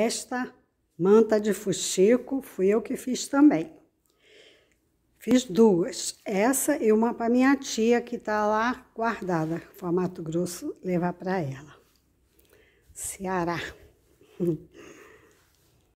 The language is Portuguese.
Esta manta de fuxico fui eu que fiz também. Fiz duas, essa e uma para minha tia que está lá guardada. Formato grosso levar para ela. Ceará.